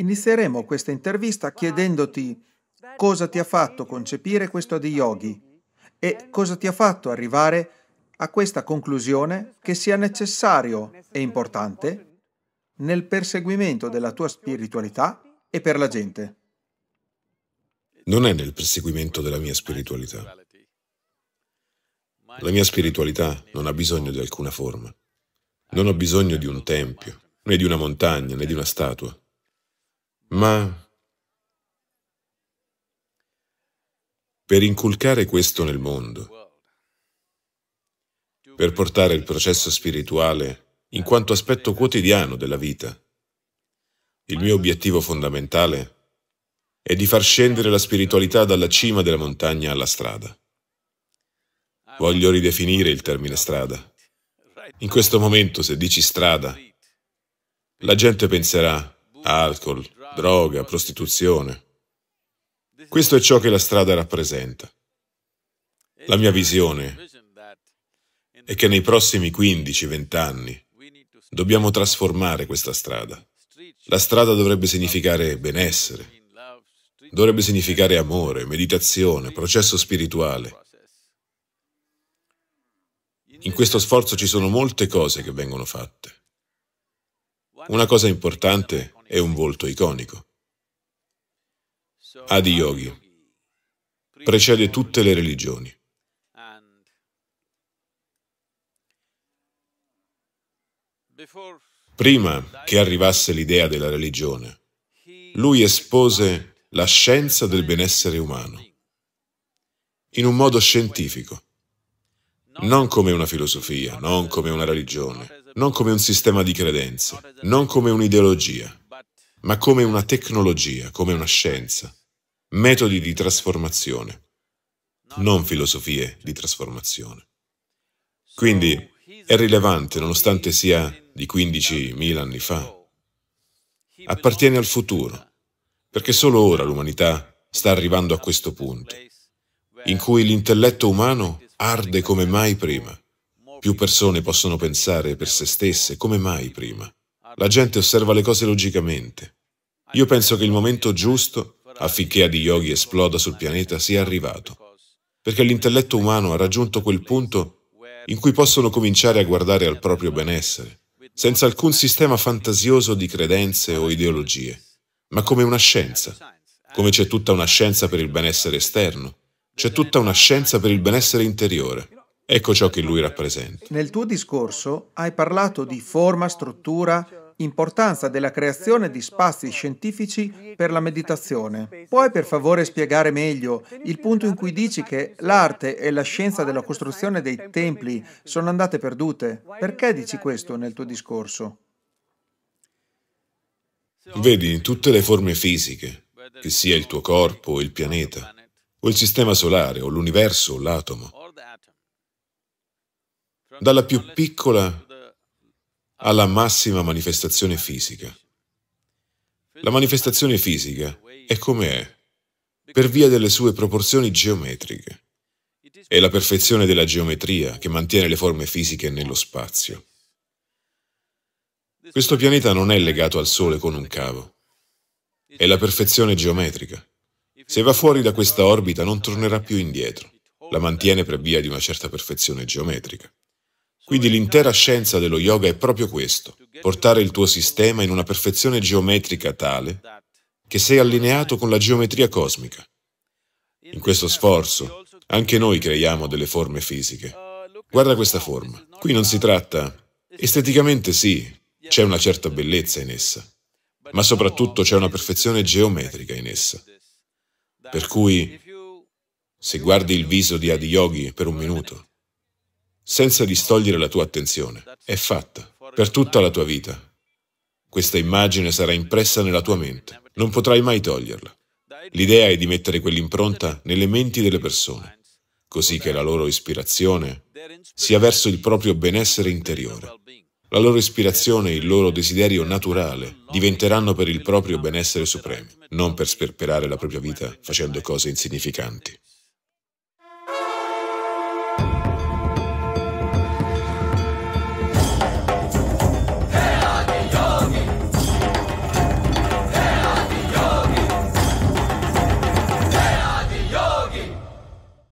Inizieremo questa intervista chiedendoti cosa ti ha fatto concepire questo Adiyogi e cosa ti ha fatto arrivare a questa conclusione che sia necessario e importante nel perseguimento della tua spiritualità e per la gente. Non è nel perseguimento della mia spiritualità. La mia spiritualità non ha bisogno di alcuna forma. Non ho bisogno di un tempio, né di una montagna, né di una statua. Ma per inculcare questo nel mondo, per portare il processo spirituale in quanto aspetto quotidiano della vita, il mio obiettivo fondamentale è di far scendere la spiritualità dalla cima della montagna alla strada. Voglio ridefinire il termine strada. In questo momento, se dici strada, la gente penserà alcol, droga, prostituzione. Questo è ciò che la strada rappresenta. La mia visione è che nei prossimi 15-20 anni dobbiamo trasformare questa strada. La strada dovrebbe significare benessere, dovrebbe significare amore, meditazione, processo spirituale. In questo sforzo ci sono molte cose che vengono fatte. Una cosa importante è è un volto iconico. Adi Yogi precede tutte le religioni. Prima che arrivasse l'idea della religione, lui espose la scienza del benessere umano in un modo scientifico, non come una filosofia, non come una religione, non come un sistema di credenze, non come un'ideologia, ma come una tecnologia, come una scienza, metodi di trasformazione, non filosofie di trasformazione. Quindi è rilevante nonostante sia di 15.000 anni fa. Appartiene al futuro, perché solo ora l'umanità sta arrivando a questo punto, in cui l'intelletto umano arde come mai prima. Più persone possono pensare per se stesse come mai prima. La gente osserva le cose logicamente. Io penso che il momento giusto affinché Adiyogi esploda sul pianeta sia arrivato, perché l'intelletto umano ha raggiunto quel punto in cui possono cominciare a guardare al proprio benessere, senza alcun sistema fantasioso di credenze o ideologie, ma come una scienza, come c'è tutta una scienza per il benessere esterno, c'è tutta una scienza per il benessere interiore. Ecco ciò che lui rappresenta. Nel tuo discorso hai parlato di forma, struttura, importanza della creazione di spazi scientifici per la meditazione. Puoi per favore spiegare meglio il punto in cui dici che l'arte e la scienza della costruzione dei templi sono andate perdute? Perché dici questo nel tuo discorso? Vedi, tutte le forme fisiche, che sia il tuo corpo o il pianeta, o il sistema solare, o l'universo, o l'atomo, dalla più piccola alla massima manifestazione fisica. La manifestazione fisica è come è, per via delle sue proporzioni geometriche. È la perfezione della geometria che mantiene le forme fisiche nello spazio. Questo pianeta non è legato al Sole con un cavo. È la perfezione geometrica. Se va fuori da questa orbita non tornerà più indietro. La mantiene per via di una certa perfezione geometrica. Quindi l'intera scienza dello yoga è proprio questo, portare il tuo sistema in una perfezione geometrica tale che sei allineato con la geometria cosmica. In questo sforzo, anche noi creiamo delle forme fisiche. Guarda questa forma. Qui non si tratta... Esteticamente sì, c'è una certa bellezza in essa, ma soprattutto c'è una perfezione geometrica in essa. Per cui, se guardi il viso di Adiyogi per un minuto, senza distogliere la tua attenzione. È fatta, per tutta la tua vita. Questa immagine sarà impressa nella tua mente, non potrai mai toglierla. L'idea è di mettere quell'impronta nelle menti delle persone, così che la loro ispirazione sia verso il proprio benessere interiore. La loro ispirazione e il loro desiderio naturale diventeranno per il proprio benessere supremo, non per sperperare la propria vita facendo cose insignificanti.